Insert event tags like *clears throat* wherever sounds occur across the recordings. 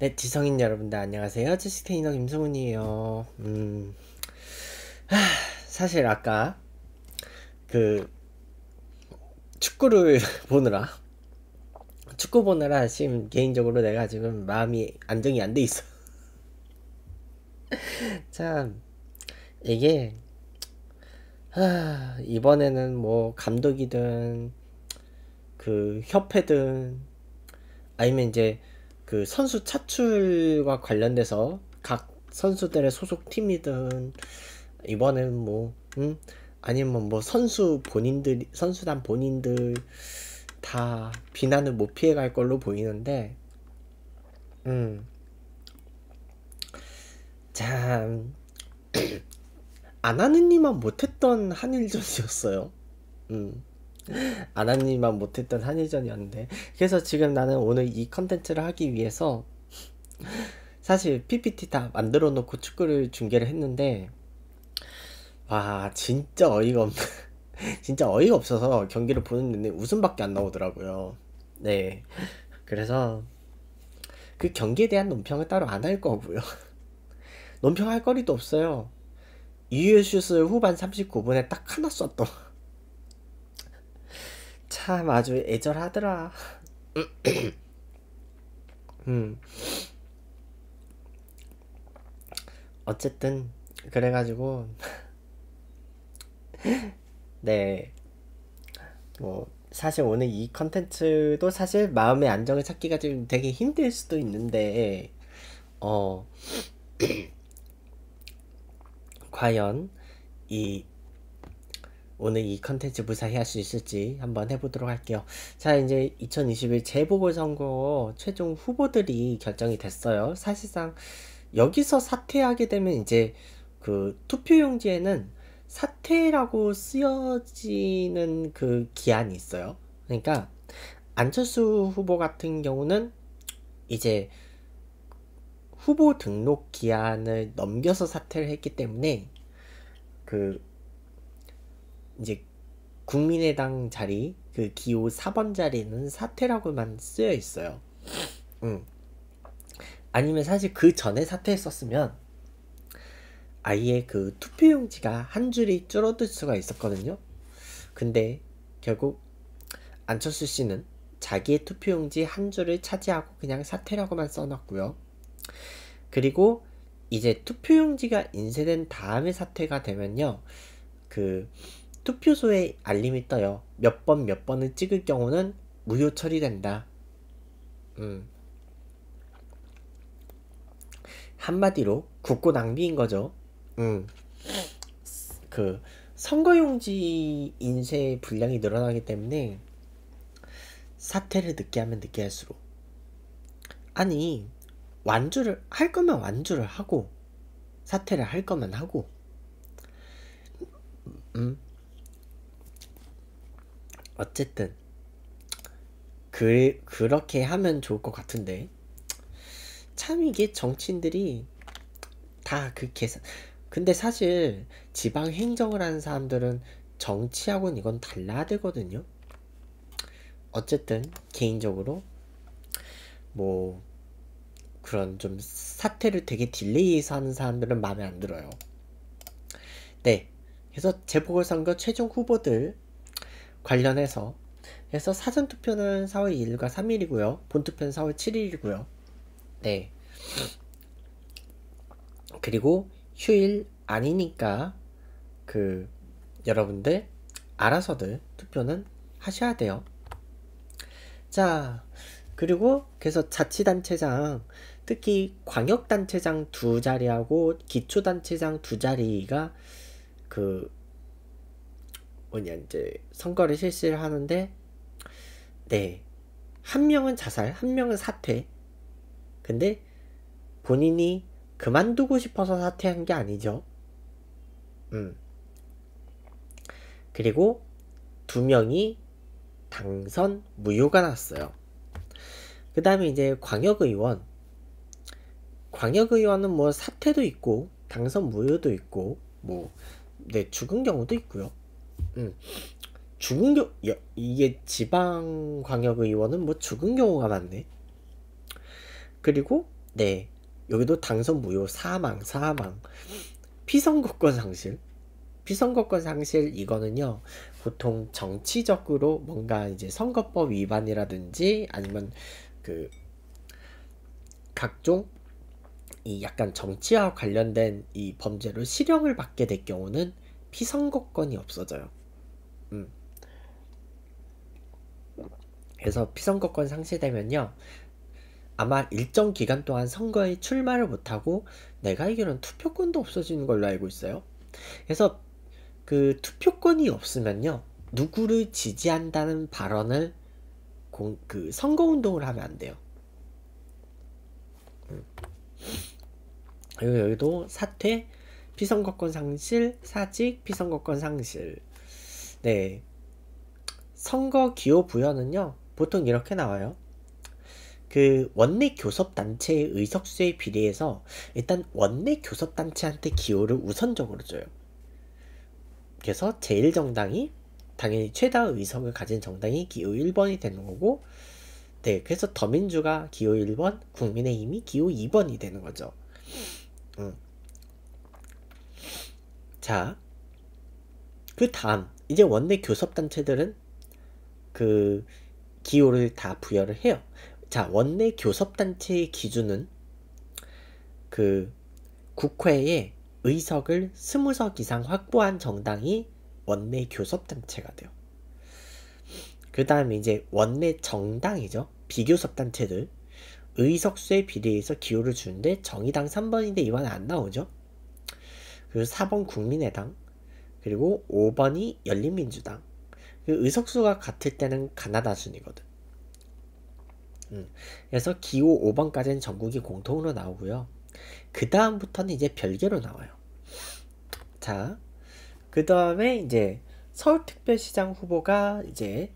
네, 지성인 여러분들 안녕하세요. 주식 테이너김성훈이에요 음, 하, 사실 아까 그 축구를 *laughs* 보느라 축구 보느라 지금 개인적으로 내가 지금 마음이 안정이 안 돼 있어. *laughs* 참 이게 하, 이번에는 뭐 감독이든 그 협회든 아니면 이제 그 선수 차출과 관련돼서 각 선수들의 소속 팀이든 이번에는뭐 음? 아니면 뭐 선수 본인들 선수단 본인들 다 비난을 못 피해갈 걸로 보이는데 음. 참 아나느님만 *clears throat* 못했던 한일전이었어요. 음. *laughs* 아나님만 못했던 한일전이었는데 그래서 지금 나는 오늘 이 컨텐츠를 하기 위해서 사실 PPT 다 만들어 놓고 축구를 중계를 했는데 와 진짜 어이가 없 *laughs* 진짜 어이가 없어서 경기를 보는 내내 웃음밖에 안 나오더라고요 네 그래서 그 경기에 대한 논평을 따로 안 할 거고요 *laughs* 논평할 거리도 없어요 이유슛을 후반 39분에 딱 하나 썼던 참 아주 애절하더라. 음. 어쨌든 그래가지고 네. 뭐 사실 오늘 이 컨텐츠도 사실 마음의 안정을 찾기가 좀 되게 힘들 수도 있는데 어 *clears throat* 과연 이 오늘 이 컨텐츠 무사히 할 수 있을지 한번 해보도록 할게요. 자, 이제 2021 재보궐선거 최종 후보들이 결정이 됐어요. 사실상 여기서 사퇴하게 되면 이제 그 투표용지에는 사퇴라고 쓰여지는 그 기한이 있어요. 그러니까 안철수 후보 같은 경우는 이제 후보 등록 기한을 넘겨서 사퇴를 했기 때문에 그 이제 국민의당 자리 그 기호 4번 자리는 사퇴라고만 쓰여 있어요. 음. 아니면 사실 그 전에 사퇴했었으면 아예 그 투표용지가 한 줄이 줄어들 수가 있었거든요. 근데 결국 안철수 씨는 자기의 투표용지 한 줄을 차지하고 그냥 사퇴라고만 써놨고요. 그리고 이제 투표용지가 인쇄된 다음에 사퇴가 되면요. 그 투표소에 알림이 떠요. 몇 번 몇 번을 찍을 경우는 무효 처리된다. 음. 한마디로 국고 낭비인 거죠. 음. 그 선거용지 인쇄 분량이 늘어나기 때문에 사태를 늦게 하면 늦게 할수록 아니 완주를 할 거면 완주를 하고 사태를할 거면 하고 음 어쨌든 그, 그렇게 하면 좋을 것 같은데 참 이게 정치인들이 다 그 계산 근데 사실 지방 행정을 하는 사람들은 정치하고는 이건 달라야 되거든요 어쨌든 개인적으로 뭐 그런 좀 사태를 되게 딜레이해서 하는 사람들은 마음에 안 들어요 네 그래서 재보궐선거 최종 후보들 관련해서 그서 사전투표는 4월 2일과 3일이고요. 본투표는 4월 7일이고요. 네. 그리고 휴일 아니니까 그 여러분들 알아서들 투표는 하셔야 돼요. 자, 그리고 그래서 자치단체장 특히 광역단체장 두 자리하고 기초단체장 두 자리가 그 뭐냐 이제 선거를 실시를 하는데 네한 명은 자살 한 명은 사퇴 근데 본인이 그만두고 싶어서 사퇴한 게 아니죠 음 그리고 두 명이 당선 무효가 났어요 그 다음에 이제 광역의원 광역의원은 뭐 사퇴도 있고 당선 무효도 있고 뭐 네, 죽은 경우도 있고요 음. 죽은 경우 이게 지방 광역 의원은 뭐 죽은 경우가 많네. 그리고 네 여기도 당선 무효 사망 사망 피선거권 상실 피선거권 상실 이거는요 보통 정치적으로 뭔가 이제 선거법 위반이라든지 아니면 그 각종 이 약간 정치와 관련된 이 범죄로 실형을 받게 될 경우는 피선거권이 없어져요. 음. 그래서 피선거권 상실되면요. 아마 일정 기간 동안 선거에 출마를 못하고 내가 알기로는 투표권도 없어지는 걸로 알고 있어요. 그래서 그 투표권이 없으면요. 누구를 지지한다는 발언을 공, 그 선거운동을 하면 안 돼요. 음. 그리고 여기도 사퇴, 피선거권 상실, 사직, 피선거권 상실 네. 선거 기호 부여는요, 보통 이렇게 나와요. 그 원내 교섭단체의 의석수에 비례해서 일단 원내 교섭단체한테 기호를 우선적으로 줘요. 그래서 제1정당이 당연히 최다 의석을 가진 정당이 기호 1번이 되는 거고 네 그래서 더민주가 기호 1번 국민의힘이 기호 2번이 되는 거죠. 음. 자, 그 다음 이제 원내 교섭단체들은 그 기호를 다 부여를 해요. 자, 원내 교섭단체의 기준은 그 국회에 의석을 20석 이상 확보한 정당이 원내 교섭단체가 돼요. 그 다음에 이제 원내 정당이죠. 비교섭단체들. 의석수에 비례해서 기호를 주는데 정의당 3번인데 이번에 안 나오죠. 그 4번 국민의당, 그리고 5번이 열린민주당. 그 의석수가 같을 때는 가나다 순이거든. 음, 그래서 기호 5번까지는 전국이 공통으로 나오고요. 그 다음부터는 이제 별개로 나와요. 자, 그 다음에 이제 서울특별시장 후보가 이제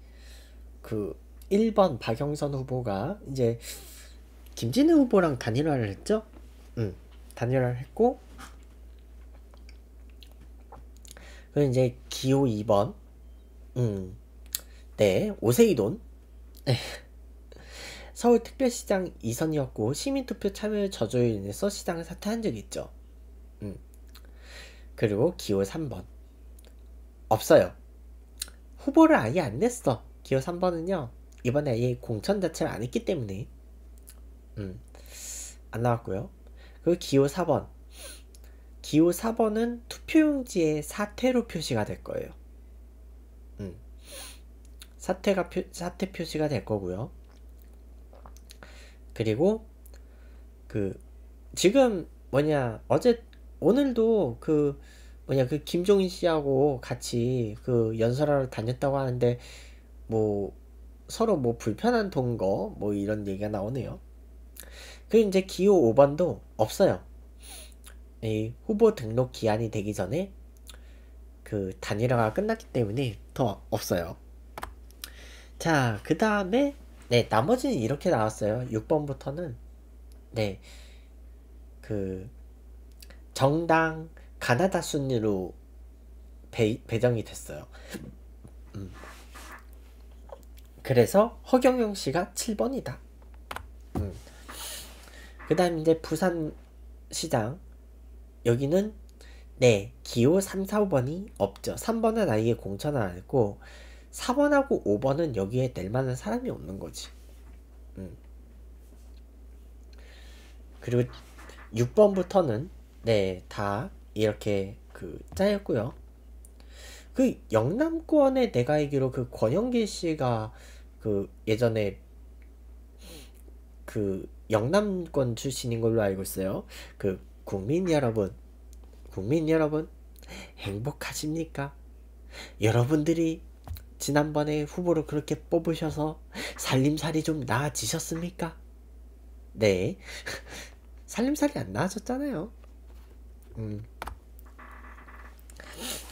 그 1번 박영선 후보가 이제 김진우 후보랑 단일화를 했죠. 음, 단일화를 했고 그리 이제 기호 2번. 음. 네, 오세이돈. 네. *laughs* 서울특별시장 이선이었고 시민투표 참여 저조로 인해서 시장을 사퇴한 적이 있죠. 음. 그리고 기호 3번. 없어요. 후보를 아예 안 냈어. 기호 3번은요. 이번에 아예 공천 자체를 안 했기 때문에. 음. 안 나왔고요. 그리고 기호 4번. 기호 4번은 투표용지에 사퇴로 표시가 될 거예요. 음. 사퇴가 표, 사퇴 표시가 될 거고요. 그리고 그 지금 뭐냐 어제 오늘도 그 뭐냐 그 김종인 씨하고 같이 그 연설하러 다녔다고 하는데 뭐 서로 뭐 불편한 동거 뭐 이런 얘기가 나오네요. 그리 이제 기호 5번도 없어요. 이 후보 등록 기한이 되기 전에 그 단일화가 끝났기 때문에 더 없어요. 자, 그 다음에 네, 나머지는 이렇게 나왔어요. 6번부터는 네, 그 정당 가나다 순위로 배, 배정이 됐어요. 음. 그래서 허경영 씨가 7번이다. 음. 그 다음 이제 부산시장 여기는 네, 기호 3, 4, 번이 없죠. 3번은 아예 공천 을안 했고 4번하고 5번은 여기에 낼 만한 사람이 없는 거지. 음. 그리고 6번부터는 네, 다 이렇게 그 짜였고요. 그 영남권에 내가 알기로 그 권영길 씨가 그 예전에 그 영남권 출신인 걸로 알고 있어요. 그 국민 여러분, 국민 여러분, 행복하십니까? 여러분들이 지난번에 후보로 그렇게 뽑으셔서 살림살이 좀 나아지셨습니까? 네. *laughs* 살림살이 안 나아졌잖아요. 음.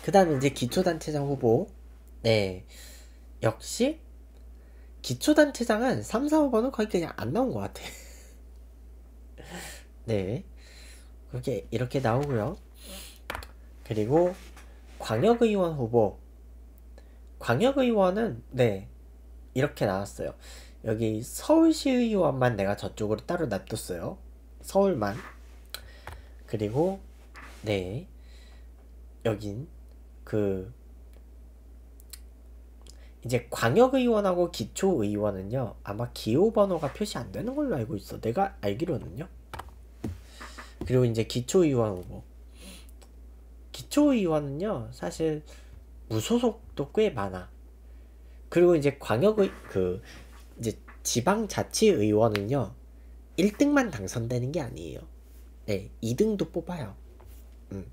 그 다음에 이제 기초단체장 후보. 네. 역시, 기초단체장은 3, 4, 5번은 거의 그냥 안 나온 것 같아. *laughs* 네. 그게 이렇게 나오고요. 그리고 광역의원 후보 광역의원은 네 이렇게 나왔어요. 여기 서울시의원만 내가 저쪽으로 따로 놔뒀어요. 서울만 그리고 네 여긴 그 이제 광역의원하고 기초의원은요 아마 기호 번호가 표시 안 되는 걸로 알고 있어 내가 알기로는요 그리고 이제 기초의원 후보. 뭐. 기초의원은요, 사실 무소속도 꽤 많아. 그리고 이제 광역의, 그, 이제 지방자치의원은요, 1등만 당선되는 게 아니에요. 네, 2등도 뽑아요. 음.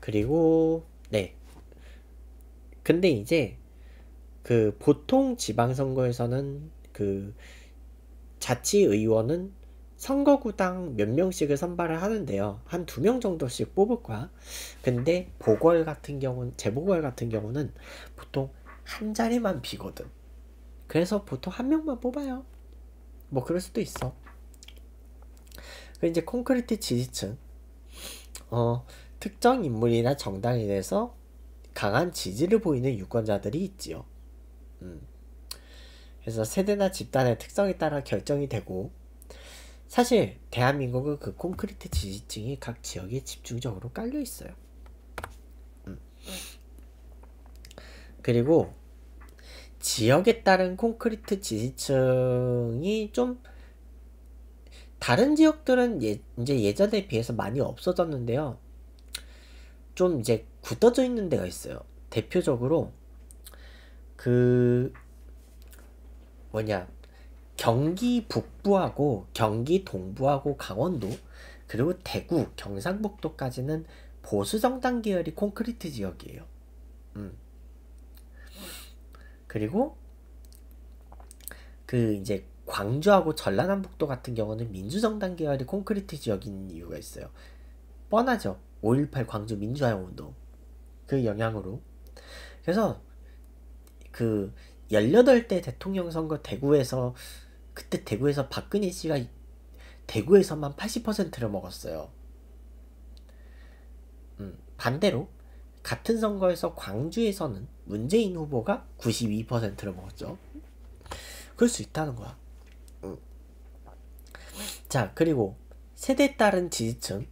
그리고, 네. 근데 이제, 그, 보통 지방선거에서는 그, 자치의원은 선거구당 몇 명씩을 선발을 하는데요. 한 두 명 정도씩 뽑을 거야. 근데 보궐 같은 경우는 재보궐 같은 경우는 보통 한 자리만 비거든. 그래서 보통 한 명만 뽑아요. 뭐 그럴 수도 있어. 그 이제 콘크리트 지지층 어, 특정 인물이나 정당에 대해서 강한 지지를 보이는 유권자들이 있지요. 음. 그래서 세대나 집단의 특성에 따라 결정이 되고 사실 대한민국은 그 콘크리트 지지층이 각 지역에 집중적으로 깔려 있어요. 음. 그리고 지역에 따른 콘크리트 지지층이 좀 다른 지역들은 예, 이제 예전에 비해서 많이 없어졌는데요. 좀 이제 굳어져 있는 데가 있어요. 대표적으로 그 뭐냐 경기 북부하고 경기 동부하고 강원도 그리고 대구, 경상북도까지는 보수 정당 계열이 콘크리트 지역이에요. 음. 그리고 그 이제 광주하고 전라남북도 같은 경우는 민주정당 계열이 콘크리트 지역인 이유가 있어요. 뻔하죠. 5.18 광주 민주화 운동. 그 영향으로. 그래서 그 18대 대통령 선거 대구에서 그때 대구에서 박근혜 씨가 대구에서만 80%를 먹었어요. 음, 반대로 같은 선거에서 광주에서는 문재인 후보가 92%를 먹었죠. 그럴 수 있다는 거야. 음. 자, 그리고 세대 따른 지지층.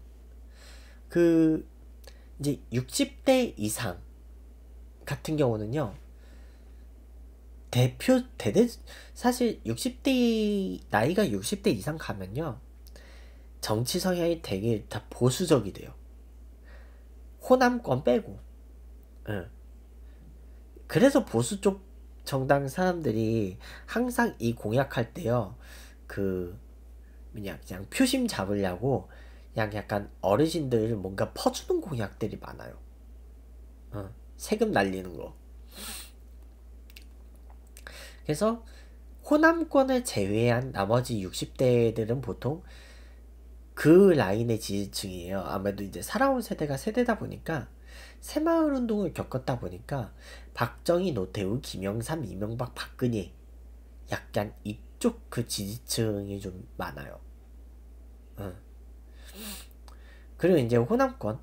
그, 이제 60대 이상 같은 경우는요, 대표, 대대, 사실 60대 나이가 60대 이상 가면요 정치 성향이 되게 다 보수적이 돼요 호남권 빼고 응. 예. 그래서 보수 쪽 정당 사람들이 항상 이 공약할 때요 그 뭐냐 그냥 표심 잡으려고 그냥 약간 어르신들 뭔가 퍼주는 공약들이 많아요 응. 어, 세금 날리는 거 그래서 호남권을 제외한 나머지 60대들은 보통 그 라인의 지지층이에요. 아무래도 이제 살아온 세대가 세대다 보니까 새마을 운동을 겪었다 보니까 박정희, 노태우, 김영삼, 이명박, 박근혜 약간 이쪽 그 지지층이 좀 많아요. 그리고 이제 호남권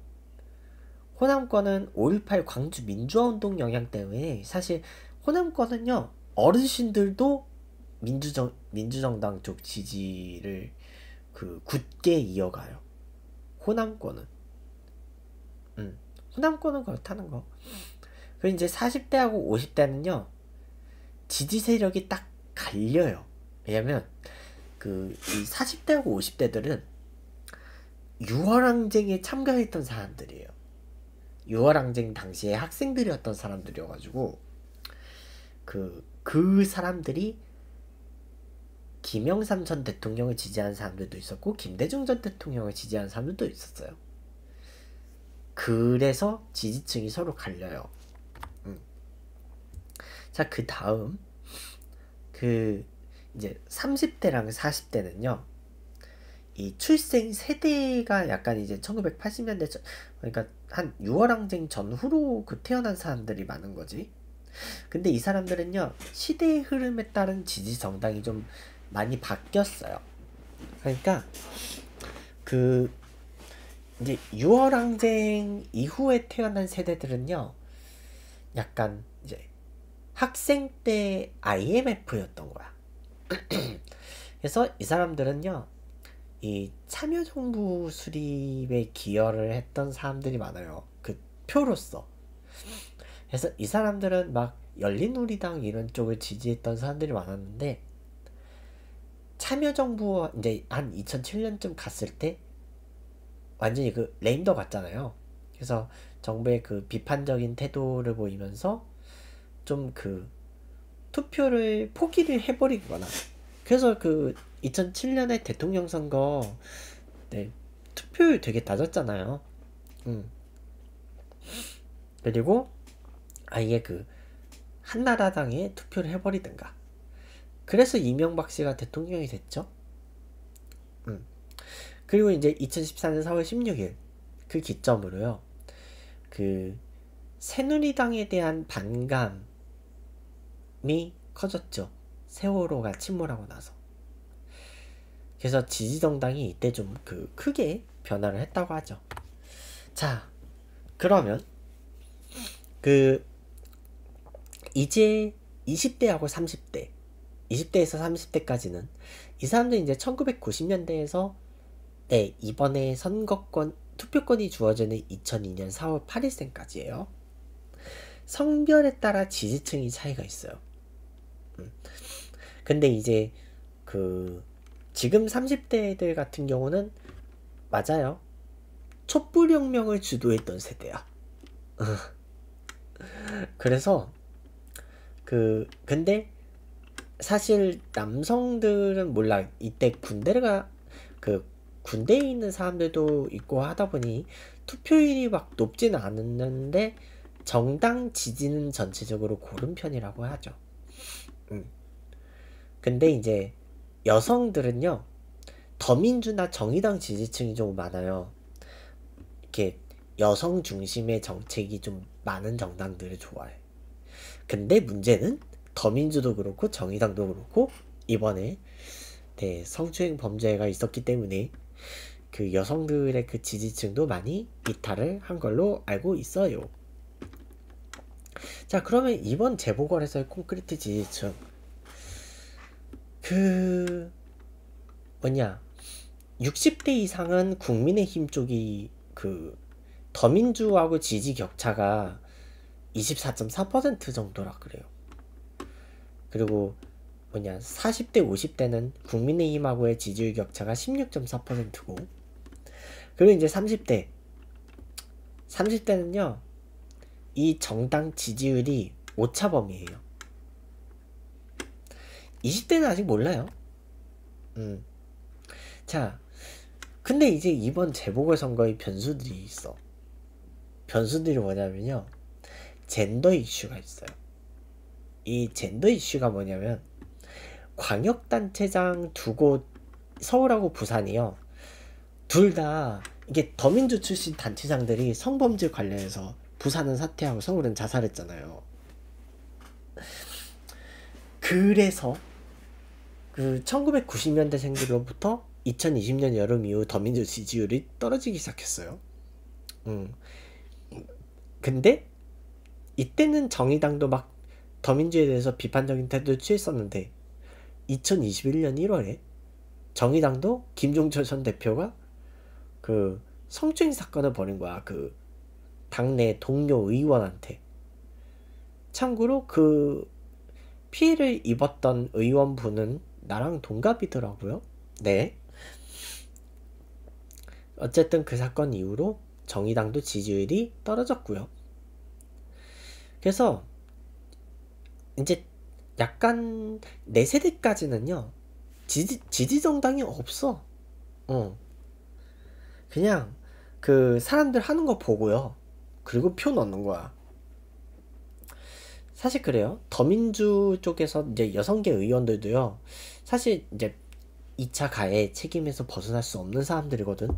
호남권은 5.18 광주 민주화운동 영향 때문에 사실 호남권은요 어르신들도 민주정 민주정당 쪽 지지를 그 굳게 이어가요. 호남권은 음 호남권은 그렇다는 거. 그 이제 40대하고 50대는요 지지 세력이 딱 갈려요. 왜냐면 그이 40대하고 50대들은 6월 항쟁에 참가했던 사람들이에요. 6월 항쟁 당시에 학생들이었던 사람들이어가지고 그그 그 사람들이 김영삼 전 대통령을 지지한 사람들도 있었고 김대중 전 대통령을 지지한 사람들도 있었어요. 그래서 지지층이 서로 갈려요. 음. 자, 그 다음 그 이제 30대랑 40대는요. 이 출생 세대가 약간 이제 1980년대 전, 그러니까 한 6월 항쟁 전후로 그 태어난 사람들이 많은 거지. 근데 이 사람들은요. 시대의 흐름에 따른 지지 정당이 좀 많이 바뀌었어요. 그러니까 그 이제 6월 항쟁 이후에 태어난 세대들은요. 약간 이제 학생 때 IMF였던 거야. *clears throat* 그래서 이 사람들은요. 이 참여정부 수립에 기여를 했던 사람들이 많아요. 그 표로서. 그래서 이 사람들은 막 열린우리당 이런 쪽을 지지했던 사람들이 많았는데 참여정부 이제 한 2007년쯤 갔을 때 완전히 그 레임더 같잖아요. 그래서 정부의 그 비판적인 태도를 보이면서 좀 그 투표를 포기를 해버리 거나 그래서 그 2007년에 대통령 선거 네, 투표율 되게 낮았잖아요. 음. 그리고 아예 그 한나라당에 투표를 해버리든가 그래서 이명박 씨가 대통령이 됐죠. 음. 그리고 이제 2014년 4월 16일 그 기점으로요. 그 새누리당에 대한 반감이 커졌죠. 세월호가 침몰하고 나서. 그래서 지지정당이 이때 좀 그 크게 변화를 했다고 하죠. 자, 그러면 그 이제 20대하고 30대 20대에서 30대까지는 이 사람들 이제 1990년대에서 네 이번에 선거권 투표권이 주어지는 2002년 4월 8일생까지예요. 성별에 따라 지지층이 차이가 있어요. 음. 근데 이제 그 지금 30대들 같은 경우는 맞아요. 촛불혁명을 주도했던 세대야. *laughs* 그래서 그 근데 사실 남성들은 몰라 이때 군대 가그 군대에 있는 사람들도 있고 하다 보니 투표율이 막 높지는 않았는데 정당 지지는 전체적으로 고른 편이라고 하죠. 음. 근데 이제 여성들은요 더민주나 정의당 지지층이 좀 많아요. 이렇게 여성 중심의 정책이 좀 많은 정당들을 좋아해. 근데 문제는 더민주도 그렇고 정의당도 그렇고 이번에 네, 성추행 범죄가 있었기 때문에 그 여성들의 그 지지층도 많이 이탈을 한 걸로 알고 있어요. 자 그러면 이번 재보궐에서의 콘크리트 지지층 그 뭐냐 60대 이상은 국민의힘 쪽이 그 더민주하고 지지 격차가 24.4% 정도라 그래요. 그리고 뭐냐 40대 50대는 국민의힘하고의 지지율 격차가 16.4%고 그리고 이제 30대 30대는요 이 정당 지지율이 오차범위에요 20대는 아직 몰라요 음. 자 근데 이제 이번 재보궐선거의 변수들이 있어 변수들이 뭐냐면요 젠더 이슈가 있어요 이 젠더 이슈가 뭐냐면 광역단체장 두 곳 서울하고 부산이요 둘 다 이게 더민주 출신 단체장들이 성범죄 관련해서 부산은 사퇴하고 서울은 자살했잖아요 그래서 그 1990년대 생들로부터 2020년 여름 이후 더민주 지지율이 떨어지기 시작했어요 음. 근데 이때는 정의당도 막 더민주에 대해서 비판적인 태도를 취했었는데 2021년 1월에 정의당도 김종철 전 대표가 그 성추행 사건을 벌인 거야. 그 당내 동료 의원한테. 참고로 그 피해를 입었던 의원분은 나랑 동갑이더라고요. 네. 어쨌든 그 사건 이후로 정의당도 지지율이 떨어졌고요. 그래서 이제 약간 내 세대까지는요 지지, 지지 정당이 없어 어 그냥 그 사람들 하는 거 보고요 그리고 표 넣는 거야 사실 그래요 더민주 쪽에서 이제 여성계 의원들도요 사실 이제 2차 가해 책임에서 벗어날 수 없는 사람들이거든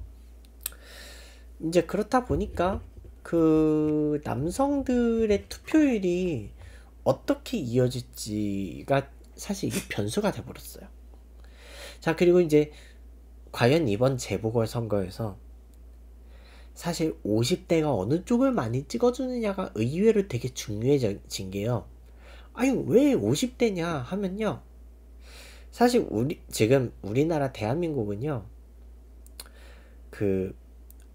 이제 그렇다 보니까 그 남성들의 투표율이 어떻게 이어질지가 사실 이게 변수가 돼버렸어요. 자, 그리고 이제 과연 이번 재보궐선거에서 사실 50대가 어느 쪽을 많이 찍어주느냐가 의외로 되게 중요해진 게요. 아니, 왜 50대냐 하면요. 사실 우리, 지금 우리나라 대한민국은요. 그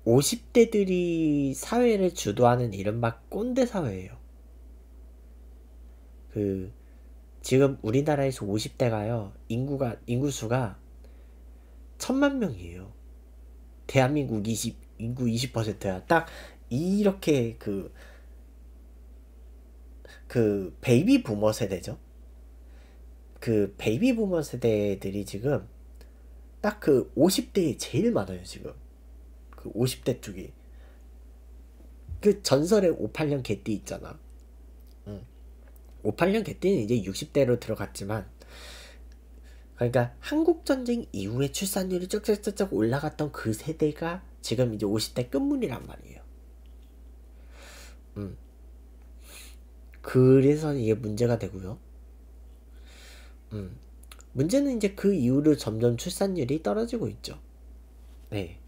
50대들이 사회를 주도하는 이른바 꼰대 사회예요. 그 지금 우리나라에서 50대가요. 인구가 인구수가 천만 명이에요. 대한민국 20 인구 20%야. 딱 이렇게 그그 그 베이비 부머 세대죠. 그 베이비 부머 세대들이 지금 딱 그 50대에 제일 많아요, 지금. 그 50대 쪽이. 그 전설의 58년 개띠 있잖아. 5, 8년 개띠는 이제 60대로 들어갔지만 그러니까 한국 전쟁 이후에 출산율이 쭉쭉쭉 올라갔던 그 세대가 지금 이제 50대 끝문이란 말이에요. 음. 그래서 이게 문제가 되고요. 음. 문제는 이제 그 이후로 점점 출산율이 떨어지고 있죠. 네.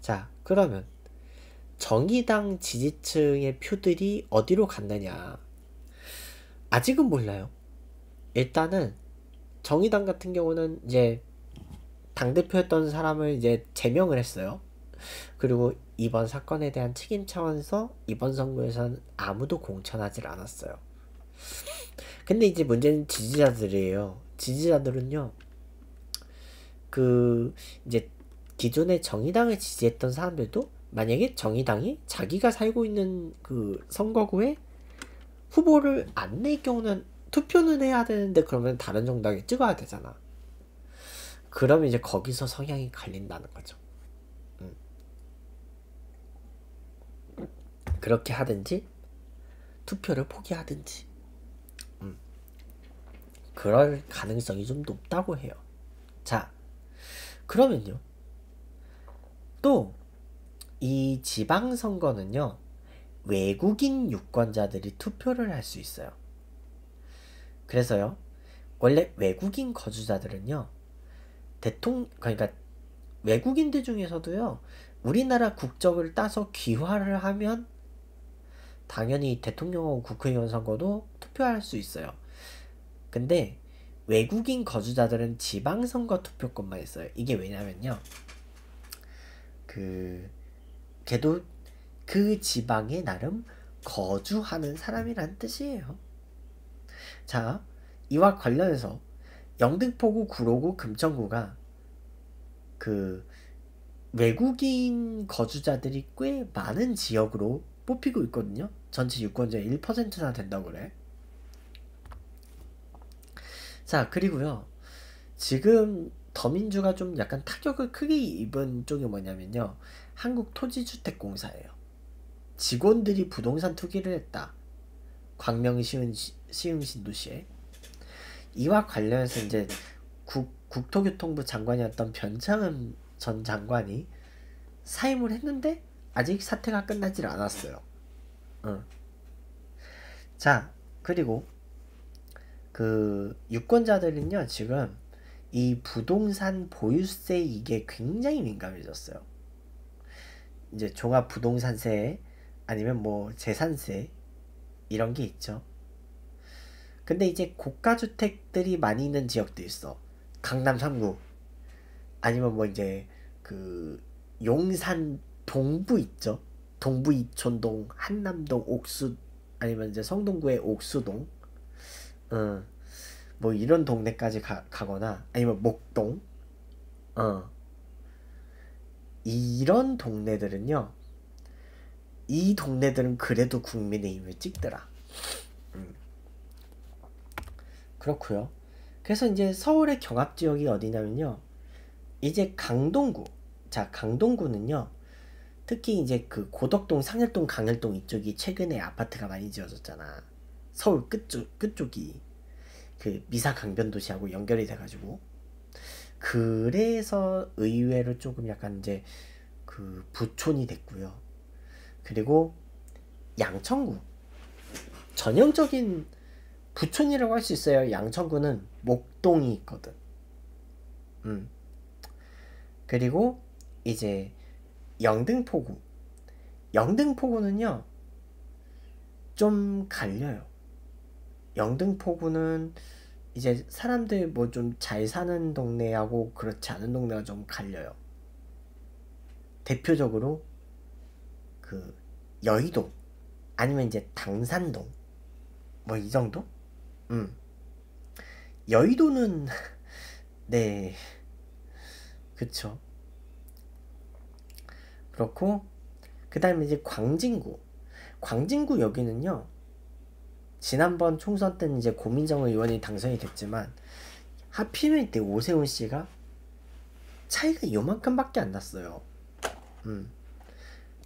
자, 그러면 정의당 지지층의 표들이 어디로 갔느냐? 아직은 몰라요. 일단은 정의당 같은 경우는 이제 당대표였던 사람을 이제 제명을 했어요. 그리고 이번 사건에 대한 책임 차원에서 이번 선거에서는 아무도 공천하지 않았어요. 근데 이제 문제는 지지자들이에요. 지지자들은요, 그, 이제 기존의 정의당을 지지했던 사람들도 만약에 정의당이 자기가 살고 있는 그 선거구에 후보를 안 낼 경우는 투표는 해야 되는데 그러면 다른 정당에 찍어야 되잖아. 그럼 이제 거기서 성향이 갈린다는 거죠. 음. 그렇게 하든지 투표를 포기하든지 음. 그럴 가능성이 좀 높다고 해요. 자, 그러면요. 또 이 지방선거는요. 외국인 유권자들이 투표를 할 수 있어요. 그래서요, 원래 외국인 거주자들은요, 대통령, 그러니까 외국인들 중에서도요, 우리나라 국적을 따서 귀화를 하면 당연히 대통령하고 국회의원 선거도 투표할 수 있어요. 근데 외국인 거주자들은 지방선거 투표권만 있어요. 이게 왜냐면요. 그 걔도 그 지방에 나름 거주하는 사람이란 뜻이에요. 자, 이와 관련해서 영등포구, 구로구, 금천구가 그 외국인 거주자들이 꽤 많은 지역으로 뽑히고 있거든요. 전체 유권자 1%나 된다고 그래. 자, 그리고요. 지금 더민주가 좀 약간 타격을 크게 입은 쪽이 뭐냐면요. 한국토지주택공사예요. 직원들이 부동산 투기를 했다. 광명 시흥시, 도시에 이와 관련해서 이제 국, 국토교통부 장관이었던 변창흠 전 장관이 사임을 했는데 아직 사태가 끝나질 않았어요. 어. 자, 그리고 그 유권자들은요, 지금 이 부동산 보유세 이게 굉장히 민감해졌어요. 이제 종합부동산세 아니면 뭐 재산세 이런 게 있죠. 근데 이제 고가 주택들이 많이 있는 지역도 있어. 강남 3구 아니면 뭐 이제 그 용산 동부 있죠. 동부 이촌동, 한남동, 옥수 아니면 이제 성동구의 옥수동, 어, 뭐 이런 동네까지 가, 가거나 아니면 목동, 어, 이런 동네들은요 이 동네들은 그래도 국민의힘을 찍더라. 음. 그렇고요. 그래서 이제 서울의 경합 지역이 어디냐면요. 이제 강동구. 자, 강동구는요. 특히 이제 그 고덕동, 상일동, 강일동 이쪽이 최근에 아파트가 많이 지어졌잖아. 서울 끝쪽 끝쪽이 그 미사 강변 도시하고 연결이 돼 가지고 그래서 의외로 조금 약간 이제 그 부촌이 됐고요. 그리고 양천구 전형적인 부촌이라고 할 수 있어요. 양천구는 목동이 있거든. 음. 그리고 이제 영등포구. 영등포구는요. 좀 갈려요. 영등포구는 이제 사람들 뭐 좀 잘 사는 동네하고 그렇지 않은 동네가 좀 갈려요. 대표적으로 그 여의도 아니면 이제 당산동 뭐 이 정도? 음 여의도는 *laughs* 네 그쵸 그렇고 그 다음에 이제 광진구 광진구 여기는요 지난번 총선 때는 이제 고민정 의원이 당선이 됐지만 하필이면 이때 오세훈 씨가 차이가 요만큼밖에 안 났어요. 음.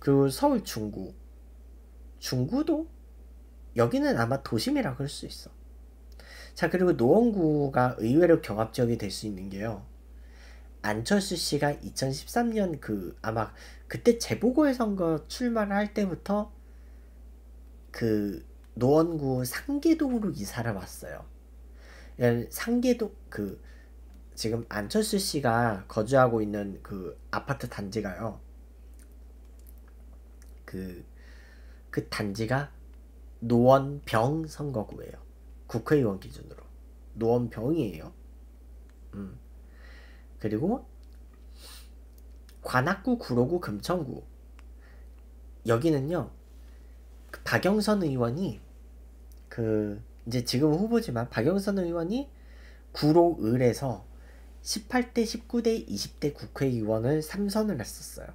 그 서울 중구. 중구도 여기는 아마 도심이라고 할 수 있어. 자, 그리고 노원구가 의외로 경합지이될 수 있는 게요. 안철수 씨가 2013년 그 아마 그때 재보궐 선거 출마를 할 때부터 그 노원구 상계동으로 이사를 왔어요. 그러니까 상계동 그 지금 안철수 씨가 거주하고 있는 그 아파트 단지가요. 그, 그 단지가 노원병 선거구예요. 국회의원 기준으로. 노원병이에요. 음. 그리고 관악구, 구로구, 금천구. 여기는요. 그 박영선 의원이 그 이제 지금 후보지만 박영선 의원이 구로을에서 18대, 19대, 20대 국회의원을 3선을 했었어요.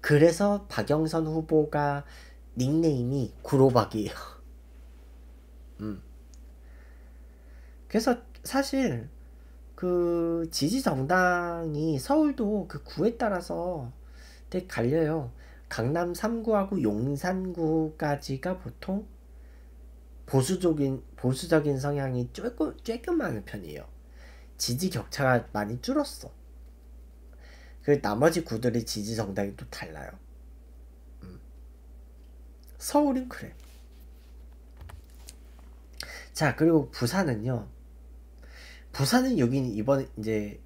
그래서 박영선 후보가 닉네임이 구로박이에요. *laughs* 음. 그래서 사실 그 지지 정당이 서울도 그 구에 따라서 되게 갈려요. 강남 3구하고 용산구까지가 보통 보수적인 보수적인 성향이 조금 조금 많은 편이에요. 지지 격차가 많이 줄었어. 그 나머지 구들의 지지 정당이 또 달라요. 음. 서울은 그래. 자 그리고 부산은요. 부산은 여기 이번 이제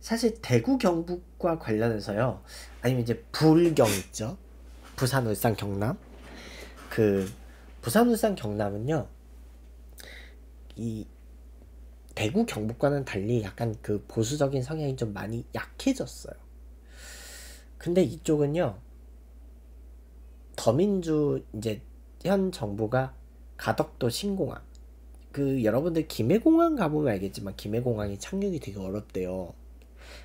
사실 대구 경북과 관련해서요. 아니면 이제 불경 있죠. 부산 울산 경남. 그 부산 울산 경남은요. 이 대구 경북과는 달리 약간 그 보수적인 성향이 좀 많이 약해졌어요. 근데 이쪽은요. 더민주 이제 현 정부가 가덕도 신공항 그 여러분들 김해공항 가보면 알겠지만 김해공항이 착륙이 되게 어렵대요.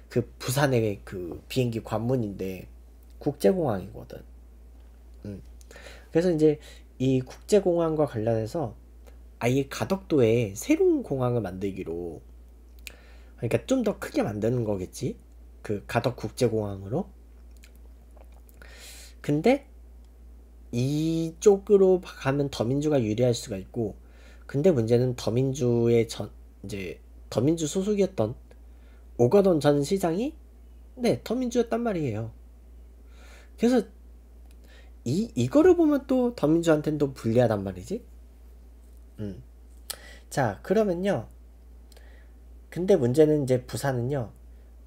그 부산의 그 비행기 관문인데 국제공항이거든. 음. 그래서 이제 이 국제공항과 관련해서 아예 가덕도에 새로운 공항을 만들기로 그러니까 좀 더 크게 만드는 거겠지 그 가덕 국제공항으로 근데 이쪽으로 가면 더민주가 유리할 수가 있고 근데 문제는 더민주의 전 이제 더민주 소속이었던 오거돈 전 시장이 네 더민주였단 말이에요 그래서 이 이거를 보면 또 더민주한테는 또 불리하단 말이지 음. 자, 그러면요. 근데 문제는 이제 부산은요.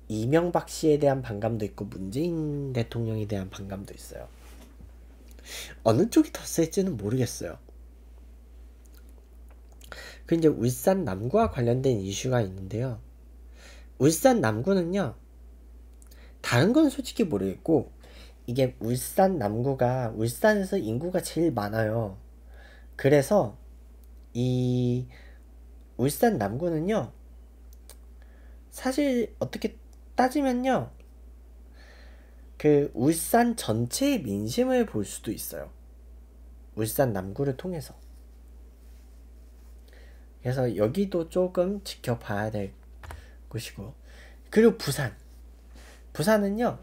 이명박 씨에 대한 반감도 있고 문재인 대통령에 대한 반감도 있어요. 어느 쪽이 더 셀지는 모르겠어요. 그 이제 울산 남구와 관련된 이슈가 있는데요. 울산 남구는요. 다른 건 솔직히 모르겠고 이게 울산 남구가 울산에서 인구가 제일 많아요. 그래서 이 울산 남구는요 사실 어떻게 따지면요 그 울산 전체의 민심을 볼 수도 있어요 울산 남구를 통해서 그래서 여기도 조금 지켜봐야 될 곳이고 그리고 부산 부산은요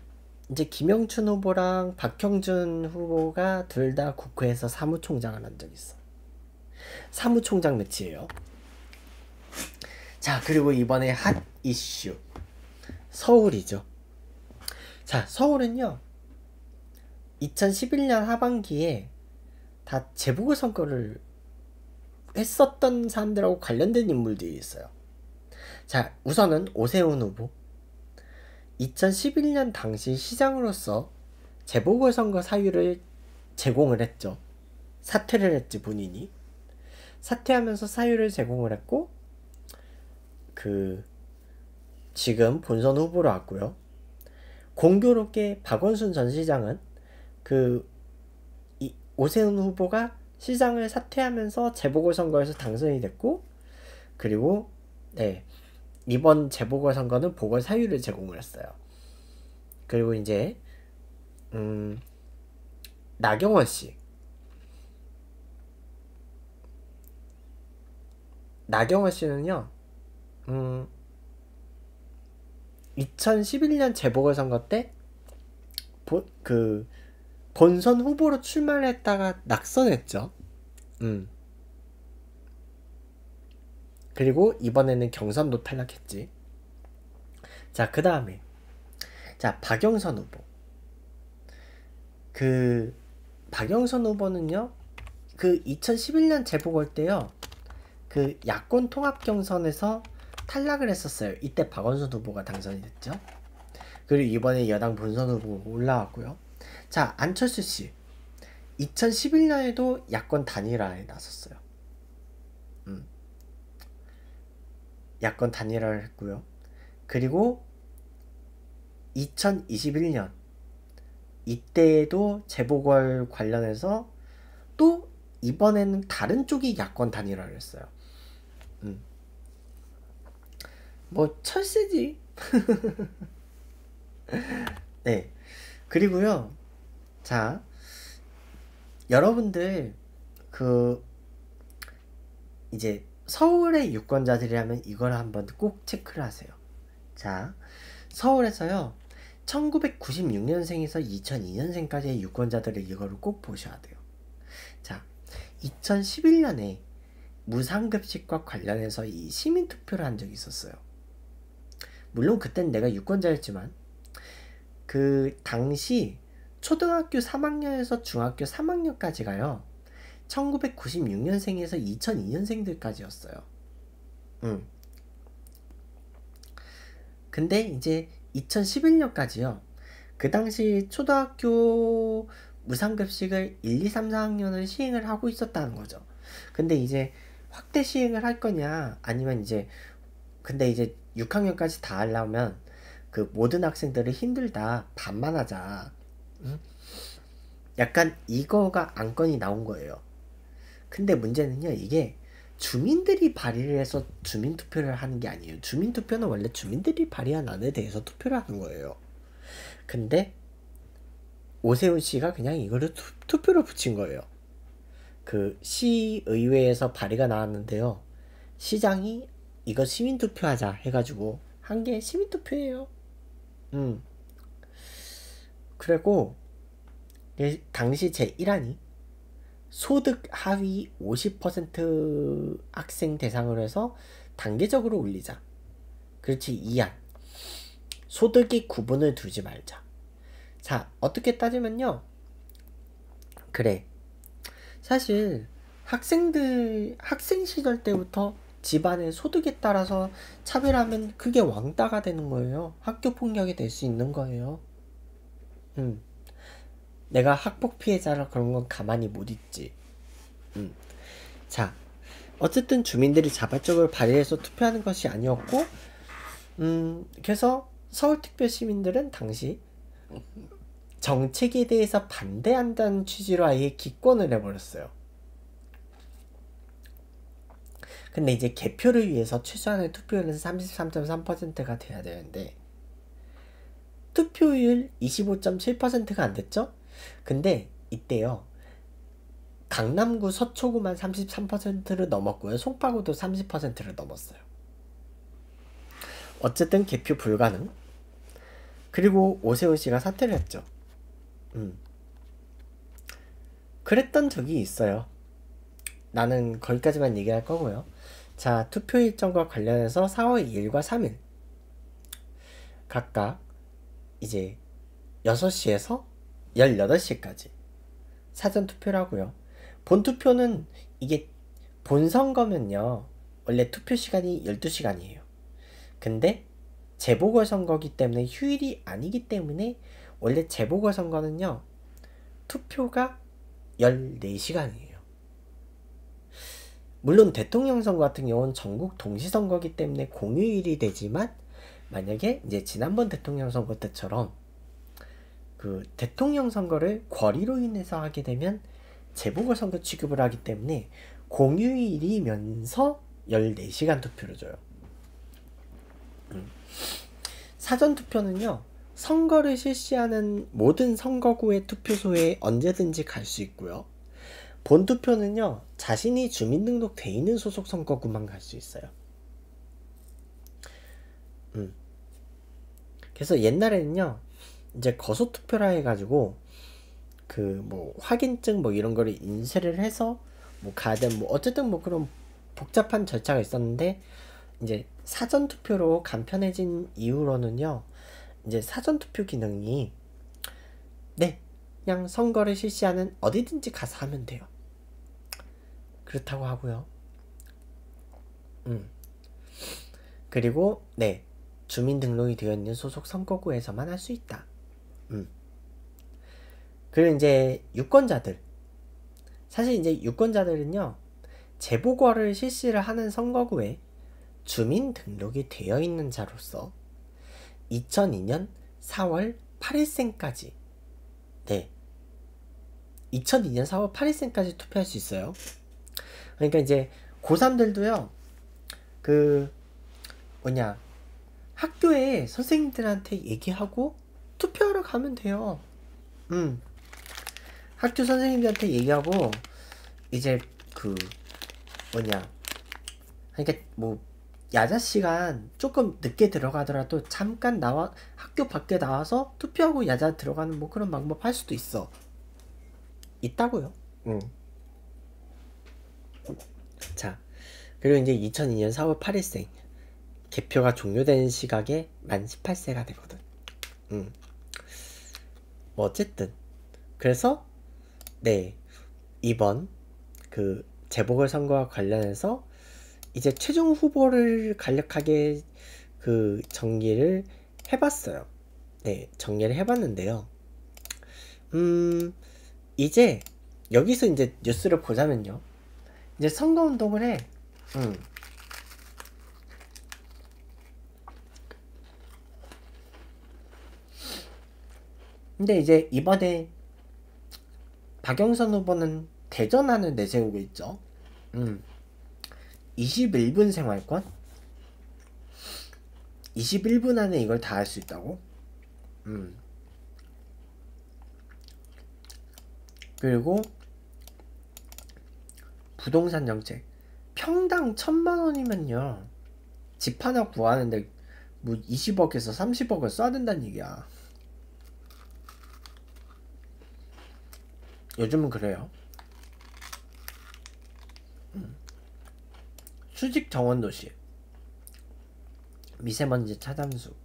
이제 김영춘 후보랑 박형준 후보가 둘 다 국회에서 사무총장을 한 적이 있어 사무총장 매치예요. 자, 그리고 이번에 핫 이슈. 서울이죠. 자, 서울은요. 2011년 하반기에 다 재보궐선거를 했었던 사람들하고 관련된 인물들이 있어요. 자, 우선은 오세훈 후보. 2011년 당시 시장으로서 재보궐선거 사유를 제공을 했죠. 사퇴를 했지 본인이. 사퇴하면서 사유를 제공을 했고 그 지금 본선 후보로 왔고요. 공교롭게 박원순 전 시장은 그 오세훈 후보가 시장을 사퇴하면서 재보궐선거에서 당선이 됐고 그리고 네 이번 재보궐선거는 보궐 사유를 제공을 했어요. 그리고 이제 음 나경원 씨 나경원 씨는요, 음, 2011년 재보궐선거 때, 보, 그, 본선 후보로 출마를 했다가 낙선했죠. 음. 그리고 이번에는 경선도 탈락했지. 자, 그 다음에. 자, 박영선 후보. 그, 박영선 후보는요, 그 2011년 재보궐 때요, 그 야권 통합 경선에서 탈락을 했었어요. 이때 박원순 후보가 당선이 됐죠. 그리고 이번에 여당 본선 후보 올라왔고요. 자, 안철수 씨. 2011년에도 야권 단일화에 나섰어요. 음. 야권 단일화를 했고요. 그리고 2021년 이때에도 재보궐 관련해서 또 이번에는 다른 쪽이 야권 단일화를 했어요. 뭐 철새지. *laughs* 네. 그리고요. 자. 여러분들 그 이제 서울의 유권자들이라면 이걸 한번 꼭 체크를 하세요. 자. 서울에서요. 1996년생에서 2002년생까지의 유권자들의 이거를 꼭 보셔야 돼요. 자, 2011년에 무상급식과 관련해서 이 시민투표를 한 적이 있었어요. 물론 그땐 내가 유권자였지만 그 당시 초등학교 3학년에서 중학교 3학년까지가요. 1996년생에서 2002년생들까지였어요. 음. 근데 이제 2011년까지요. 그 당시 초등학교 무상급식을 1, 2, 3, 4학년을 시행을 하고 있었다는 거죠. 근데 이제 확대 시행을 할 거냐, 아니면 이제 근데 이제 6학년까지 다 하려면 그 모든 학생들을 힘들다 반만 하자 응? 약간 이거가 안건이 나온 거예요 근데 문제는요 이게 주민들이 발의를 해서 주민투표를 하는 게 아니에요 주민투표는 원래 주민들이 발의한 안에 대해서 투표를 하는 거예요 근데 오세훈 씨가 그냥 이거를 투, 투표로 붙인 거예요 그 시의회에서 발의가 나왔는데요 시장이 이거 시민투표하자 해가지고 한게 시민투표예요. 음. 그리고 예, 당시 제 1안이 소득 하위 50% 학생 대상으로 해서 단계적으로 올리자. 그렇지 2안. 소득이 구분을 두지 말자. 자 어떻게 따지면요. 그래. 사실 학생들 학생 시절 때부터 집안의 소득에 따라서 차별하면 그게 왕따가 되는 거예요. 학교 폭력이 될 수 있는 거예요. 음. 내가 학폭 피해자라 그런 건 가만히 못 있지. 음. 자, 어쨌든 주민들이 자발적으로 발의해서 투표하는 것이 아니었고, 음, 그래서 서울특별 시민들은 당시 정책에 대해서 반대한다는 취지로 아예 기권을 해버렸어요. 근데 이제 개표를 위해서 최소한의 투표율은 33.3%가 돼야 되는데 투표율 25.7%가 안 됐죠? 근데 이때요. 강남구 서초구만 33%를 넘었고요. 송파구도 30%를 넘었어요. 어쨌든 개표 불가능. 그리고 오세훈 씨가 사퇴를 했죠. 음. 그랬던 적이 있어요. 나는 거기까지만 얘기할 거고요. 자, 투표 일정과 관련해서 4월 2일과 3일 각각 이제 6시에서 18시까지 사전 투표를 하고요. 본 투표는 이게 본 선거면요. 원래 투표 시간이 12시간이에요. 근데 재보궐선거기 때문에 휴일이 아니기 때문에 원래 재보궐선거는요. 투표가 14시간이에요. 물론 대통령 선거 같은 경우는 전국 동시 선거기 때문에 공휴일이 되지만 만약에 이제 지난번 대통령 선거 때처럼 그 대통령 선거를 거리로 인해서 하게 되면 재보궐선거 취급을 하기 때문에 공휴일이면서 14시간 투표를 줘요. 음. 사전 투표는요. 선거를 실시하는 모든 선거구의 투표소에 언제든지 갈 수 있고요. 본투표는요, 자신이 주민등록 돼 있는 소속 선거구만 갈 수 있어요. 음. 그래서 옛날에는요, 이제 거소투표라 해가지고, 그, 뭐, 확인증 뭐 이런 거를 인쇄를 해서, 뭐, 가든, 뭐, 어쨌든 뭐 그런 복잡한 절차가 있었는데, 이제 사전투표로 간편해진 이후로는요, 이제 사전투표 기능이, 네, 그냥 선거를 실시하는 어디든지 가서 하면 돼요. 그렇다고 하고요. 음. 그리고 네 주민등록이 되어 있는 소속 선거구에서만 할 수 있다. 음. 그리고 이제 유권자들 사실 이제 유권자들은요 재보궐을 실시를 하는 선거구에 주민등록이 되어 있는 자로서 2002년 4월 8일생까지 네 2002년 4월 8일생까지 투표할 수 있어요. 그러니까 이제 고3들도요, 그, 뭐냐, 학교에 선생님들한테 얘기하고 투표하러 가면 돼요. 음. 학교 선생님들한테 얘기하고, 이제 그, 뭐냐, 그러니까 뭐, 야자 시간 조금 늦게 들어가더라도 잠깐 나와 학교 밖에 나와서 투표하고 야자 들어가는 뭐 그런 방법 할 수도 있어 있다고요. 응. 음. 자, 그리고 이제 2002년 4월 8일생 개표가 종료된 시각에 만 18세가 되거든. 음. 뭐 어쨌든 그래서 네 이번 그 재보궐 선거와 관련해서 이제 최종 후보를 간략하게 그 정리를 해봤어요. 네 정리를 해봤는데요. 음 이제 여기서 이제 뉴스를 보자면요. 이제 선거 운동을 해. 응. 근데 이제 이번에 박영선 후보는 대전안을 내세우고 있죠. 음. 21분 생활권? 21분 안에 이걸 다 할 수 있다고? 음. 그리고 부동산 정책 평당 천만 원이면요 집 하나 구하는데 뭐 20억에서 30억을 써야 된다는 얘기야 요즘은 그래요 음. 수직 정원 도시 미세먼지 차단수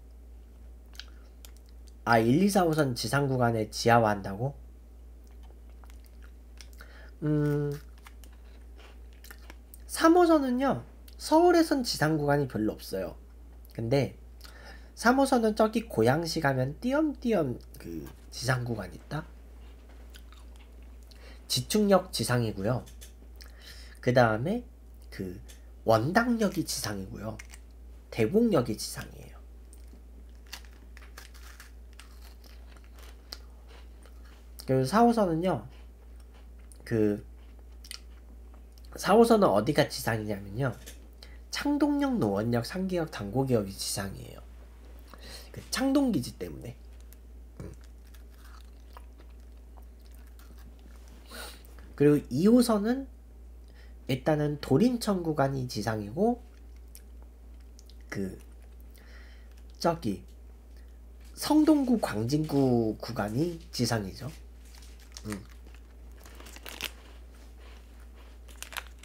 아 1, 2, 4, 5선 지상 구간에 지하화 한다고? 음 3호선은요, 서울에선 지상 구간이 별로 없어요. 근데 3호선은 저기 고양시 가면 띄엄띄엄 그 지상 구간 있다? 지축역 지상이고요. 그 다음에 그 원당역이 지상이고요. 대곡역이 지상이에요. 그 4호선은요. 그 4호선은 어디가 지상이냐면요. 창동역, 노원역, 상계역, 당고개역이 지상이에요. 그 창동기지 때문에. 음. 그리고 2호선은 일단은 도림천 구간이 지상이고 그 저기 성동구 광진구 구간이 지상이죠.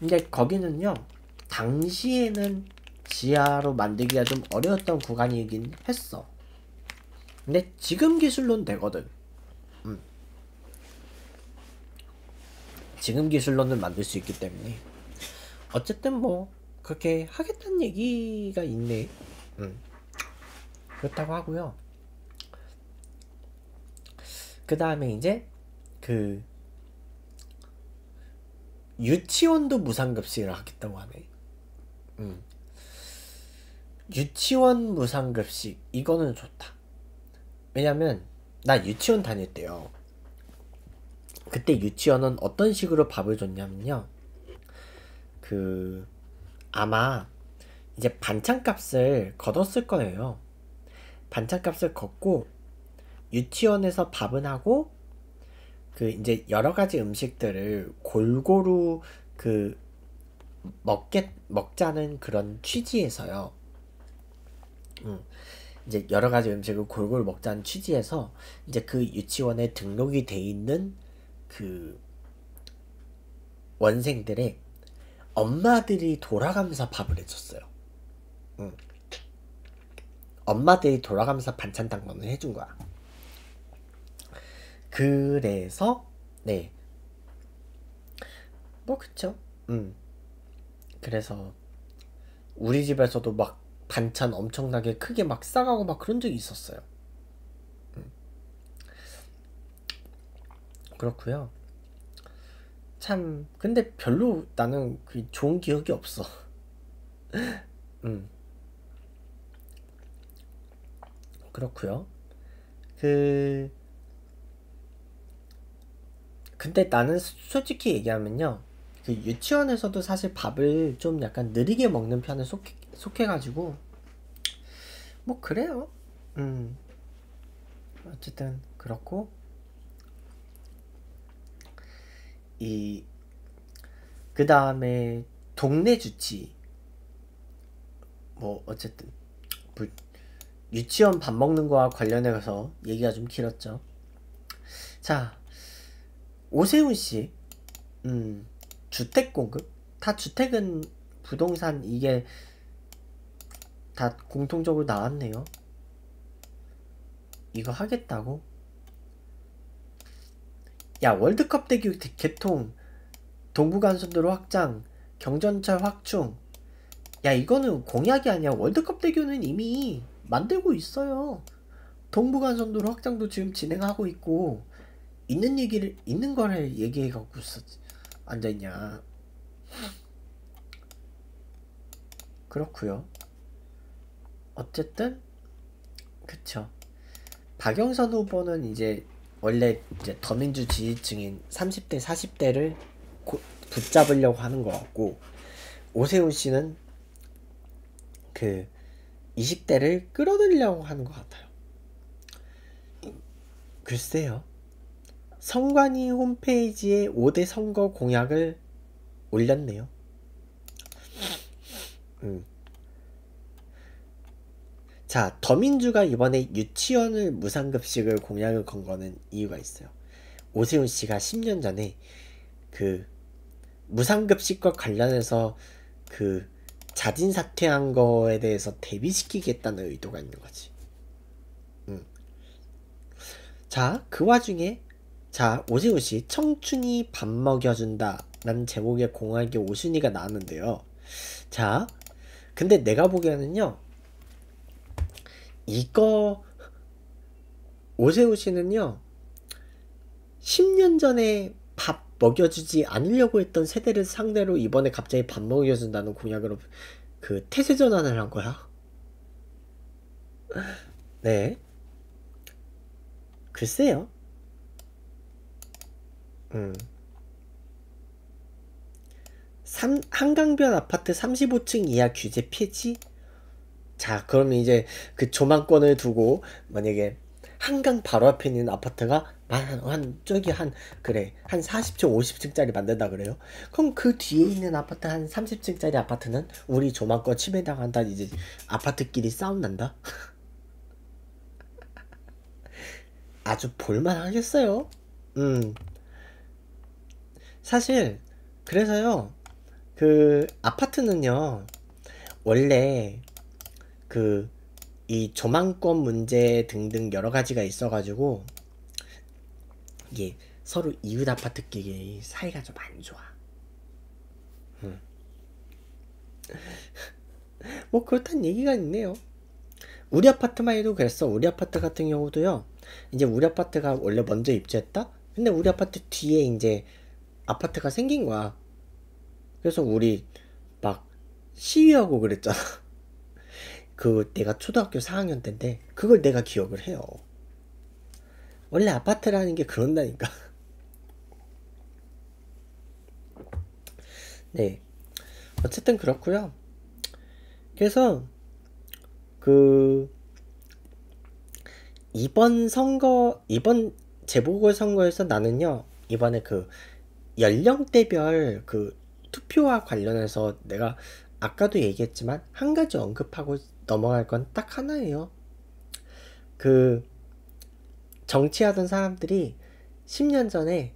근데 거기는요 당시에는 지하로 만들기가 좀 어려웠던 구간이긴 했어 근데 지금 기술론 되거든 음. 지금 기술론을 만들 수 있기 때문에 어쨌든 뭐 그렇게 하겠다는 얘기가 있네 음. 그렇다고 하고요 그 다음에 이제 그 유치원도 무상급식을 하겠다고 하네. 음. 유치원 무상급식 이거는 좋다. 왜냐면 나 유치원 다닐 때요. 그때 유치원은 어떤 식으로 밥을 줬냐면요. 그 아마 이제 반찬값을 걷었을 거예요. 반찬값을 걷고 유치원에서 밥은 하고 그 이제 여러 가지 음식들을 골고루 그 먹게 먹자는 그런 취지에서요. 음. 이제 여러 가지 음식을 골고루 먹자는 취지에서 이제 그 유치원에 등록이 돼 있는 그 원생들의 엄마들이 돌아가면서 밥을 해줬어요. 응. 음. 엄마들이 돌아가면서 반찬 당번을 해준 거야. 그래서 네. 뭐 그쵸? 음. 그래서 우리 집에서도 막 반찬 엄청나게 크게 막 싸가고 막 그런 적이 있었어요. 음. 그렇구요참 근데 별로 나는 그 좋은 기억이 없어. *laughs* 음. 그렇구요그 근데 나는 솔직히 얘기하면요. 그 유치원에서도 사실 밥을 좀 약간 느리게 먹는 편에 속해, 속해가지고 뭐 그래요. 음. 어쨌든 그렇고 이그 다음에 동네 주치 뭐 어쨌든 뭐 유치원 밥 먹는 거와 관련해서 얘기가 좀 길었죠. 자 오세훈 씨, 음, 주택 공급? 다 주택은 부동산 이게 다 공통적으로 나왔네요. 이거 하겠다고? 야 월드컵 대교 개통 동부간선도로 확장 경전철 확충 야 이거는 공약이 아니야 월드컵 대교는 이미 만들고 있어요 동부간선도로 확장도 지금 진행하고 있고 있는 얘기를 있는 거를 얘기해 갖고 앉아 있냐. 그렇구요 어쨌든 그쵸. 박영선 후보는 이제 원래 이제 더민주 지지층인 30대 40대를 고, 붙잡으려고 하는 것 같고 오세훈 씨는 그 20대를 끌어들이려고 하는 것 같아요. 글쎄요. 선관위 홈페이지에 5대 선거 공약을 올렸네요. 음. 자, 더민주가 이번에 유치원을 무상급식을 공약을 건 거는 이유가 있어요. 오세훈 씨가 10년 전에 그 무상급식과 관련해서 그 자진 사퇴한 거에 대해서 대비시키겠다는 의도가 있는 거지. 음. 자, 그 와중에 자, 오지우씨 청춘이 밥 먹여준다 라는 제목의 공항에 오순이가 나왔는데요. 자, 근데 내가 보기에는요. 이거 오세우 씨는요. 10년 전에 밥 먹여주지 않으려고 했던 세대를 상대로 이번에 갑자기 밥 먹여준다는 공약으로 그 태세 전환을 한 거야. 네. 글쎄요. 음. 삼, 한강변 아파트 35층 이하 규제 폐지? 자, 그러면 이제 그 조망권을 두고 만약에 한강 바로 앞에 있는 아파트가 한, 한 저기 한 그래 한 40층 50층짜리 만든다 그래요. 그럼 그 뒤에 있는 아파트 한 30층짜리 아파트는 우리 조망권 침해당한다 이제 아파트끼리 싸움 난다. *laughs* 아주 볼만하겠어요. 음. 사실 그래서요 그 아파트는요 원래 그 이조망권 문제 등등 여러 가지가 있어가지고 이게 서로 이웃 아파트끼리 사이가 좀 안 좋아. 음. *laughs* 뭐 그렇단 얘기가 있네요. 우리 아파트만 해도 그랬어. 우리 아파트 같은 경우도요. 이제 우리 아파트가 원래 먼저 입주했다. 근데 우리 아파트 뒤에 이제 아파트가 생긴 거야. 그래서 우리 막 시위하고 그랬잖아. *laughs* 그 내가 초등학교 4학년 때인데 그걸 내가 기억을 해요. 원래 아파트라는 게 그런다니까. *laughs* 네. 어쨌든 그렇고요. 그래서 그 이번 선거 이번 재보궐 선거에서 나는요. 이번에 그 연령대별 그 투표와 관련해서 내가 아까도 얘기했지만 한 가지 언급하고 넘어갈 건 딱 하나예요. 그 정치하던 사람들이 10년 전에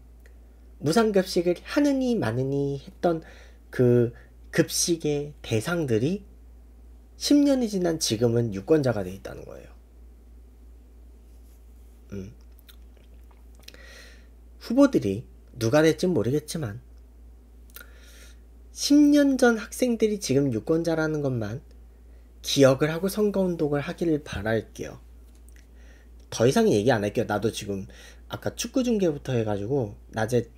무상급식을 하느니 마느니 했던 그 급식의 대상들이 10년이 지난 지금은 유권자가 돼 있다는 거예요. 음. 후보들이 누가 됐진 모르겠지만 10년 전 학생들이 지금 유권자라는 것만 기억을 하고 선거운동을 하기를 바랄게요. 더 이상 얘기 안 할게요. 나도 지금 아까 축구 중계부터 해가지고 낮에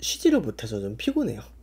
쉬지를 못해서 좀 피곤해요.